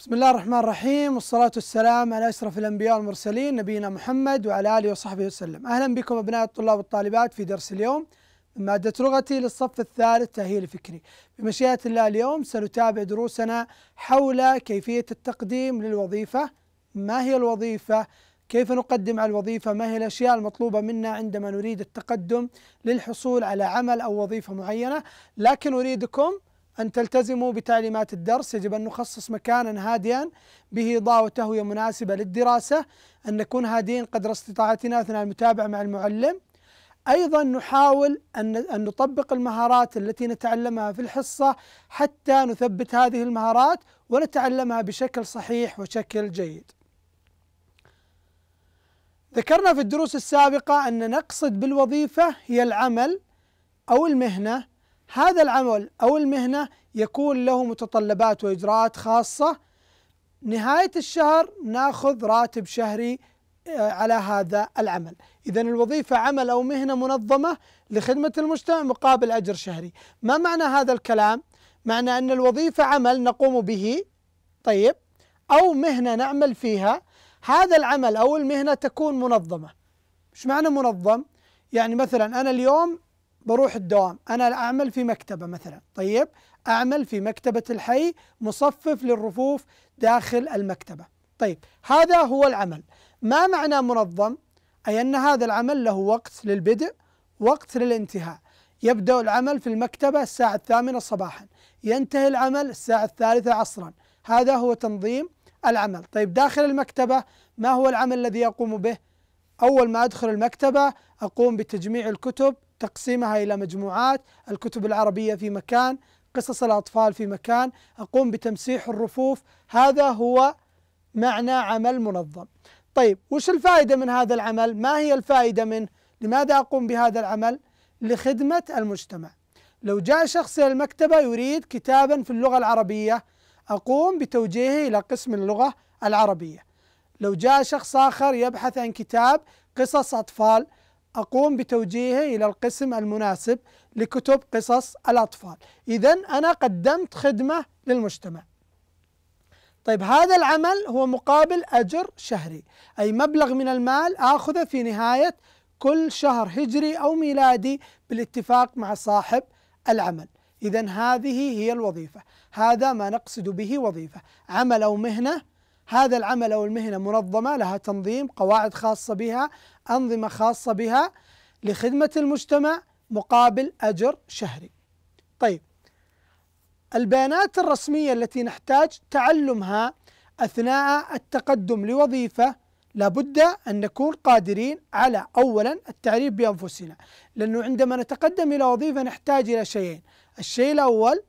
بسم الله الرحمن الرحيم والصلاة والسلام على أشرف الأنبياء والمرسلين نبينا محمد وعلى آله وصحبه وسلم أهلا بكم أبناء الطلاب والطالبات في درس اليوم من مادة لغتي للصف الثالث تأهيل فكري بمشيئة الله اليوم سنتابع دروسنا حول كيفية التقديم للوظيفة ما هي الوظيفة كيف نقدم على الوظيفة ما هي الأشياء المطلوبة منا عندما نريد التقدم للحصول على عمل أو وظيفة معينة لكن أريدكم أن تلتزموا بتعليمات الدرس يجب أن نخصص مكانا هادئا به إضاءة وتهوية مناسبة للدراسة أن نكون هادئين قدر استطاعتنا أثناء المتابعة مع المعلم أيضا نحاول أن نطبق المهارات التي نتعلمها في الحصة حتى نثبت هذه المهارات ونتعلمها بشكل صحيح وشكل جيد ذكرنا في الدروس السابقة أن نقصد بالوظيفة هي العمل أو المهنة هذا العمل أو المهنة يكون له متطلبات وإجراءات خاصة نهاية الشهر ناخذ راتب شهري آه، على هذا العمل إذا الوظيفة عمل أو مهنة منظمة لخدمة المجتمع مقابل أجر شهري ما معنى هذا الكلام؟ معنى أن الوظيفة عمل نقوم به طيب أو مهنة نعمل فيها هذا العمل أو المهنة تكون منظمة إيش معنى منظم؟ يعني مثلا أنا اليوم بروح الدوام أنا أعمل في مكتبة مثلا طيب أعمل في مكتبة الحي مصفف للرفوف داخل المكتبة طيب هذا هو العمل ما معنى منظم أي أن هذا العمل له وقت للبدء وقت للانتهاء يبدأ العمل في المكتبة الساعة الثامنة صباحا ينتهي العمل الساعة الثالثة عصرا هذا هو تنظيم العمل طيب داخل المكتبة ما هو العمل الذي يقوم به أول ما أدخل المكتبة أقوم بتجميع الكتب تقسيمها إلى مجموعات الكتب العربية في مكان قصص الأطفال في مكان أقوم بتمسيح الرفوف هذا هو معنى عمل منظم طيب وش الفائدة من هذا العمل ما هي الفائدة منه لماذا أقوم بهذا العمل لخدمة المجتمع لو جاء شخص إلى المكتبة يريد كتابا في اللغة العربية أقوم بتوجيهه إلى قسم اللغة العربية لو جاء شخص آخر يبحث عن كتاب قصص أطفال أقوم بتوجيهه إلى القسم المناسب لكتب قصص الأطفال إذا أنا قدمت خدمة للمجتمع طيب هذا العمل هو مقابل أجر شهري أي مبلغ من المال آخذه في نهاية كل شهر هجري أو ميلادي بالاتفاق مع صاحب العمل إذا هذه هي الوظيفة هذا ما نقصد به وظيفة عمل أو مهنة هذا العمل أو المهنة منظمة لها تنظيم قواعد خاصة بها أنظمة خاصة بها لخدمة المجتمع مقابل أجر شهري طيب البيانات الرسمية التي نحتاج تعلمها أثناء التقدم لوظيفة لابد أن نكون قادرين على أولا التعريف بأنفسنا لأنه عندما نتقدم إلى وظيفة نحتاج إلى شيئين الشيء الأول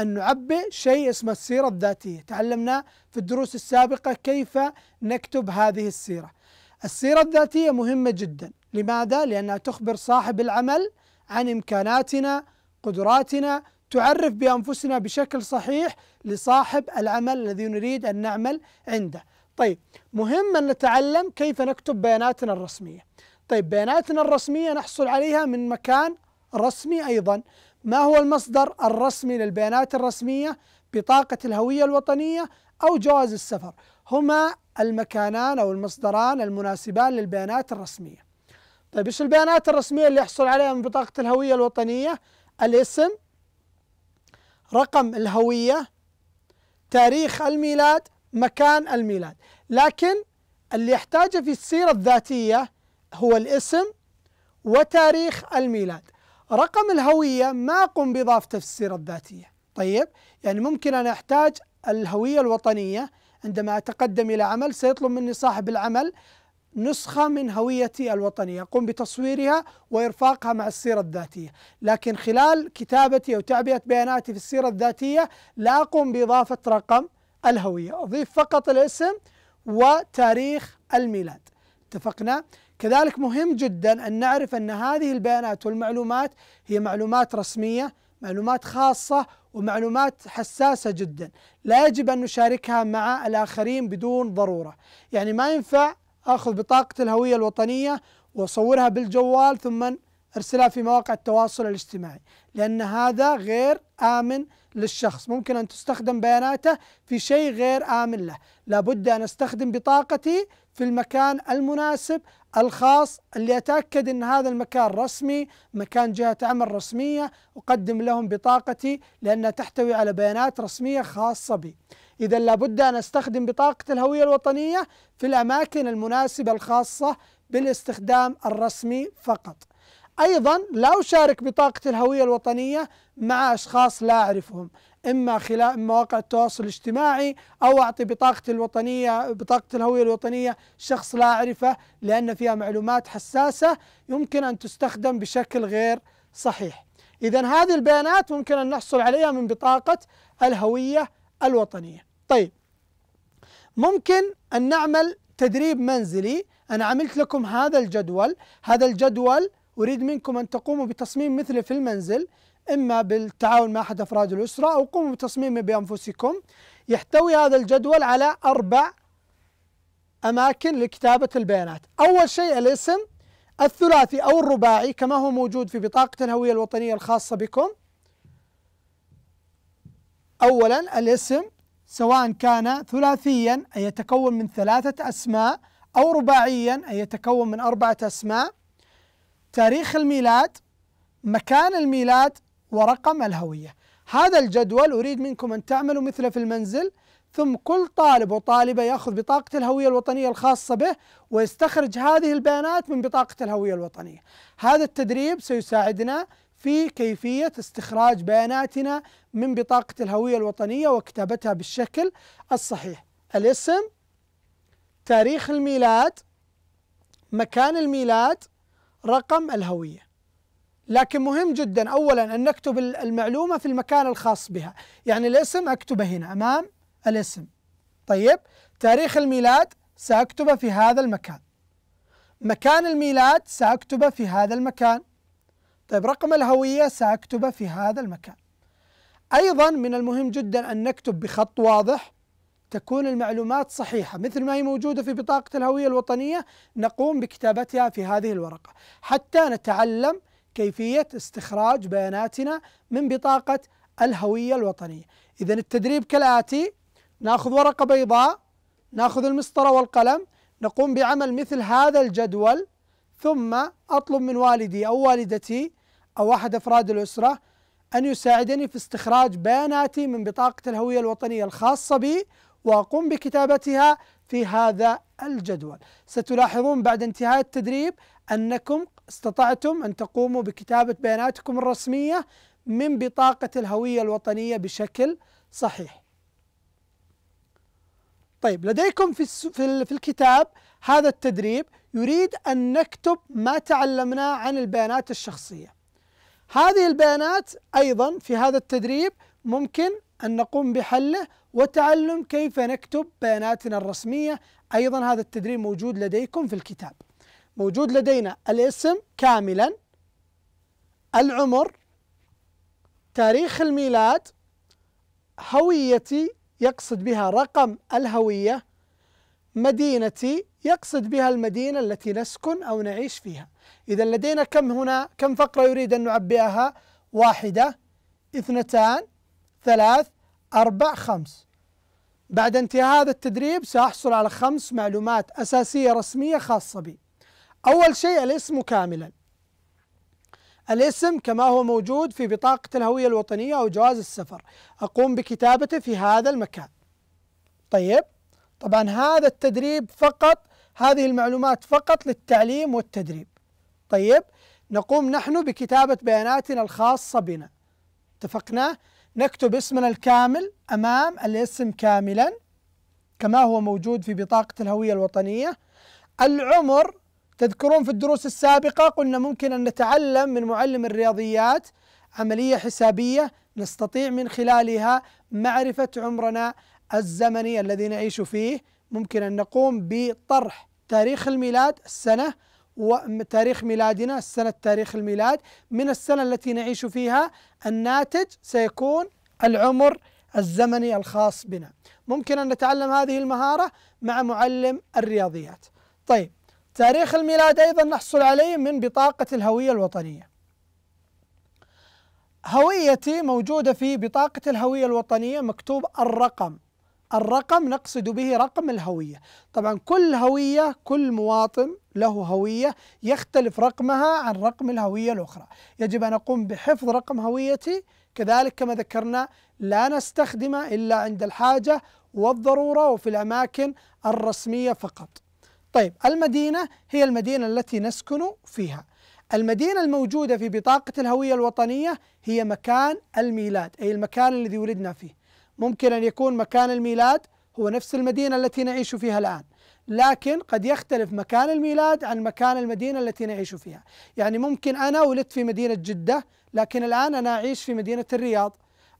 أن نعبئ شيء اسمه السيرة الذاتية تعلمنا في الدروس السابقة كيف نكتب هذه السيرة السيرة الذاتية مهمة جدا لماذا؟ لأنها تخبر صاحب العمل عن إمكاناتنا قدراتنا تعرف بأنفسنا بشكل صحيح لصاحب العمل الذي نريد أن نعمل عنده طيب مهم أن نتعلم كيف نكتب بياناتنا الرسمية طيب بياناتنا الرسمية نحصل عليها من مكان رسمي أيضا ما هو المصدر الرسمي للبيانات الرسمية بطاقة الهوية الوطنية أو جواز السفر هما المكانان أو المصدران المناسبان للبيانات الرسمية طيب إيش البيانات الرسمية اللي يحصل عليها من بطاقة الهوية الوطنية الاسم رقم الهوية تاريخ الميلاد مكان الميلاد لكن اللي يحتاجه في السيرة الذاتية هو الاسم وتاريخ الميلاد رقم الهوية ما أقوم بإضافته في السيرة الذاتية طيب يعني ممكن أنا أحتاج الهوية الوطنية عندما أتقدم إلى عمل سيطلب مني صاحب العمل نسخة من هويتي الوطنية أقوم بتصويرها وإرفاقها مع السيرة الذاتية لكن خلال كتابتي أو تعبئة بياناتي في السيرة الذاتية لا أقوم بإضافة رقم الهوية أضيف فقط الاسم وتاريخ الميلاد اتفقنا؟ كذلك مهم جدا أن نعرف أن هذه البيانات والمعلومات هي معلومات رسمية معلومات خاصة ومعلومات حساسة جدا لا يجب أن نشاركها مع الآخرين بدون ضرورة يعني ما ينفع أخذ بطاقة الهوية الوطنية وأصورها بالجوال ثم أرسلها في مواقع التواصل الاجتماعي لأن هذا غير آمن للشخص ممكن أن تستخدم بياناته في شيء غير آمن له لابد أن أستخدم بطاقتي في المكان المناسب الخاص اللي أتأكد أن هذا المكان رسمي مكان جهة عمل رسمية أقدم لهم بطاقتي لأنها تحتوي على بيانات رسمية خاصة بي إذا لابد أن أستخدم بطاقة الهوية الوطنية في الأماكن المناسبة الخاصة بالاستخدام الرسمي فقط أيضا لا أشارك بطاقة الهوية الوطنية مع أشخاص لا أعرفهم إما خلال مواقع التواصل الاجتماعي أو أعطي بطاقتي الوطنية بطاقة الهوية الوطنية شخص لا أعرفه لأن فيها معلومات حساسة يمكن أن تستخدم بشكل غير صحيح إذا هذه البيانات ممكن أن نحصل عليها من بطاقة الهوية الوطنية طيب ممكن أن نعمل تدريب منزلي أنا عملت لكم هذا الجدول هذا الجدول أريد منكم أن تقوموا بتصميم مثله في المنزل إما بالتعاون مع أحد أفراد الأسرة أو قوموا بتصميمه بأنفسكم يحتوي هذا الجدول على أربع أماكن لكتابة البيانات أول شيء الاسم الثلاثي أو الرباعي كما هو موجود في بطاقة الهوية الوطنية الخاصة بكم أولا الاسم سواء كان ثلاثيا أي يتكون من ثلاثة أسماء أو رباعيا أي يتكون من أربعة أسماء تاريخ الميلاد مكان الميلاد ورقم الهوية هذا الجدول أريد منكم أن تعملوا مثله في المنزل ثم كل طالب وطالبة يأخذ بطاقة الهوية الوطنية الخاصة به ويستخرج هذه البيانات من بطاقة الهوية الوطنية هذا التدريب سيساعدنا في كيفية استخراج بياناتنا من بطاقة الهوية الوطنية وكتابتها بالشكل الصحيح الاسم تاريخ الميلاد مكان الميلاد رقم الهوية لكن مهم جدا اولا ان نكتب المعلومه في المكان الخاص بها، يعني الاسم اكتبه هنا امام الاسم. طيب تاريخ الميلاد ساكتبه في هذا المكان. مكان الميلاد ساكتبه في هذا المكان. طيب رقم الهويه ساكتبه في هذا المكان. ايضا من المهم جدا ان نكتب بخط واضح تكون المعلومات صحيحة مثل ما هي موجودة في بطاقة الهوية الوطنية نقوم بكتابتها في هذه الورقة حتى نتعلم كيفية استخراج بياناتنا من بطاقة الهوية الوطنية إذا التدريب كالآتي ناخذ ورقة بيضاء ناخذ المسطرة والقلم نقوم بعمل مثل هذا الجدول ثم أطلب من والدي أو والدتي أو أحد أفراد الأسرة أن يساعدني في استخراج بياناتي من بطاقة الهوية الوطنية الخاصة بي وأقوم بكتابتها في هذا الجدول ستلاحظون بعد انتهاء التدريب أنكم استطعتم أن تقوموا بكتابة بياناتكم الرسمية من بطاقة الهوية الوطنية بشكل صحيح طيب لديكم في, في الكتاب هذا التدريب يريد أن نكتب ما تعلمناه عن البيانات الشخصية هذه البيانات أيضا في هذا التدريب ممكن أن نقوم بحله وتعلم كيف نكتب بياناتنا الرسمية أيضا هذا التدريب موجود لديكم في الكتاب موجود لدينا الاسم كاملا العمر تاريخ الميلاد هويتي يقصد بها رقم الهوية مدينتي يقصد بها المدينة التي نسكن أو نعيش فيها إذا لدينا كم هنا كم فقرة يريد أن نعبئها واحدة اثنتان ثلاث أربع خمس بعد انتهاء هذا التدريب سأحصل على خمس معلومات أساسية رسمية خاصة بي أول شيء الاسم كاملا الاسم كما هو موجود في بطاقة الهوية الوطنية أو جواز السفر أقوم بكتابته في هذا المكان طيب طبعا هذا التدريب فقط هذه المعلومات فقط للتعليم والتدريب طيب نقوم نحن بكتابة بياناتنا الخاصة بنا اتفقنا نكتب اسمنا الكامل أمام الاسم كاملا كما هو موجود في بطاقة الهوية الوطنية العمر تذكرون في الدروس السابقة قلنا ممكن أن نتعلم من معلم الرياضيات عملية حسابية نستطيع من خلالها معرفة عمرنا الزمني الذي نعيش فيه ممكن أن نقوم بطرح تاريخ الميلاد السنة وتاريخ ميلادنا السنة تاريخ الميلاد من السنة التي نعيش فيها الناتج سيكون العمر الزمني الخاص بنا ممكن أن نتعلم هذه المهارة مع معلم الرياضيات طيب تاريخ الميلاد أيضا نحصل عليه من بطاقة الهوية الوطنية هويتي موجودة في بطاقة الهوية الوطنية مكتوب الرقم الرقم نقصد به رقم الهوية طبعا كل هوية كل مواطن له هوية يختلف رقمها عن رقم الهوية الأخرى يجب أن أقوم بحفظ رقم هويتي كذلك كما ذكرنا لا نستخدمه إلا عند الحاجة والضرورة وفي الأماكن الرسمية فقط طيب المدينة هي المدينة التي نسكن فيها المدينة الموجودة في بطاقة الهوية الوطنية هي مكان الميلاد أي المكان الذي ولدنا فيه ممكن أن يكون مكان الميلاد هو نفس المدينة التي نعيش فيها الآن لكن قد يختلف مكان الميلاد عن مكان المدينة التي نعيش فيها يعني ممكن أنا ولدت في مدينة جدة لكن الآن أنا أعيش في مدينة الرياض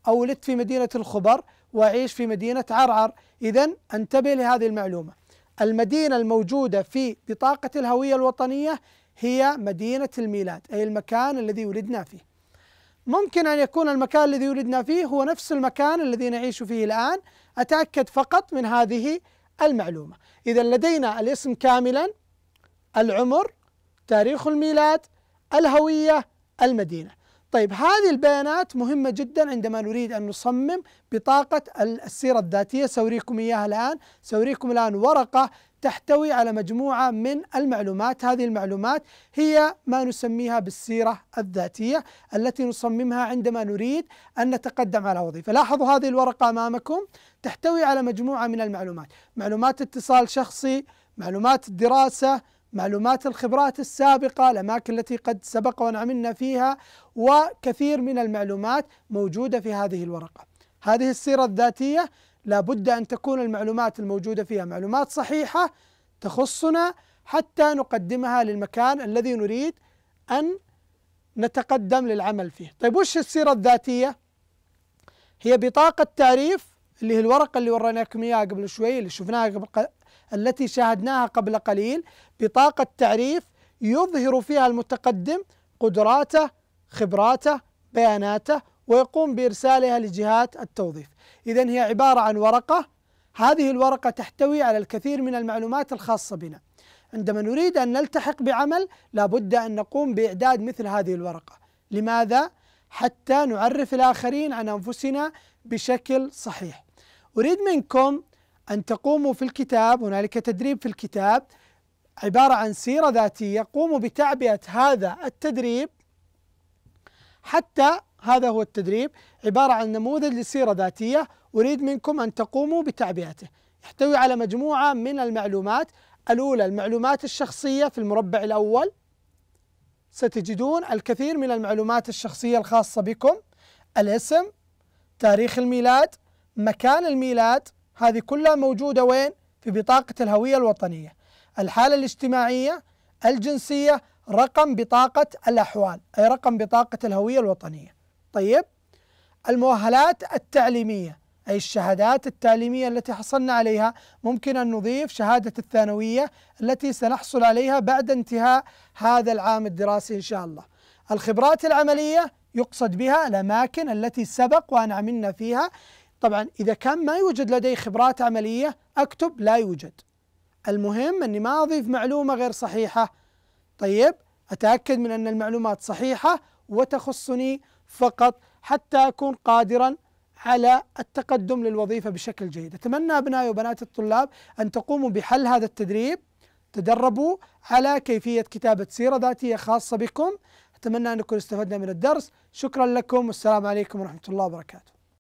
أو ولدت في مدينة الخبر وأعيش في مدينة عرعر إذا انتبه لهذه المعلومة المدينة الموجودة في بطاقة الهوية الوطنية هي مدينة الميلاد أي المكان الذي ولدنا فيه ممكن أن يكون المكان الذي ولدنا فيه هو نفس المكان الذي نعيش فيه الآن أتأكد فقط من هذه المعلومة إذا لدينا الاسم كاملا العمر تاريخ الميلاد الهوية المدينة طيب هذه البيانات مهمة جدا عندما نريد أن نصمم بطاقة السيرة الذاتية سأريكم إياها الآن سأريكم الآن ورقة تحتوي على مجموعة من المعلومات هذه المعلومات هي ما نسميها بالسيرة الذاتية التي نصممها عندما نريد أن نتقدم على وظيفة لاحظوا هذه الورقة أمامكم تحتوي على مجموعة من المعلومات معلومات اتصال شخصي معلومات دراسة معلومات الخبرات السابقة الأماكن التي قد سبق ونعملنا فيها وكثير من المعلومات موجودة في هذه الورقة هذه السيرة الذاتية لابد أن تكون المعلومات الموجودة فيها معلومات صحيحة تخصنا حتى نقدمها للمكان الذي نريد أن نتقدم للعمل فيه طيب وش السيرة الذاتية هي بطاقة تعريف اللي هي الورقة اللي وريناكم إياها قبل شوي اللي شفناها قبل التي شاهدناها قبل قليل بطاقة تعريف يظهر فيها المتقدم قدراته خبراته بياناته ويقوم بإرسالها لجهات التوظيف إذا هي عبارة عن ورقة هذه الورقة تحتوي على الكثير من المعلومات الخاصة بنا عندما نريد أن نلتحق بعمل لابد أن نقوم بإعداد مثل هذه الورقة لماذا؟ حتى نعرف الآخرين عن أنفسنا بشكل صحيح أريد منكم أن تقوموا في الكتاب هنالك تدريب في الكتاب عبارة عن سيرة ذاتية قوموا بتعبئة هذا التدريب حتى هذا هو التدريب عبارة عن نموذج لسيرة ذاتية أريد منكم أن تقوموا بتعبئته يحتوي على مجموعة من المعلومات الأولى المعلومات الشخصية في المربع الأول ستجدون الكثير من المعلومات الشخصية الخاصة بكم الاسم تاريخ الميلاد مكان الميلاد هذه كلها موجودة وين؟ في بطاقة الهوية الوطنية الحالة الاجتماعية الجنسية رقم بطاقة الأحوال أي رقم بطاقة الهوية الوطنية طيب المؤهلات التعليمية أي الشهادات التعليمية التي حصلنا عليها ممكن أن نضيف شهادة الثانوية التي سنحصل عليها بعد انتهاء هذا العام الدراسي إن شاء الله الخبرات العملية يقصد بها الأماكن التي سبق وأن عملنا فيها طبعا إذا كان ما يوجد لدي خبرات عملية أكتب لا يوجد المهم أني ما أضيف معلومة غير صحيحة طيب أتأكد من أن المعلومات صحيحة وتخصني فقط حتى أكون قادرا على التقدم للوظيفة بشكل جيد أتمنى أبنائي وبنات الطلاب أن تقوموا بحل هذا التدريب تدربوا على كيفية كتابة سيرة ذاتية خاصة بكم أتمنى انكم استفدنا من الدرس شكرا لكم والسلام عليكم ورحمة الله وبركاته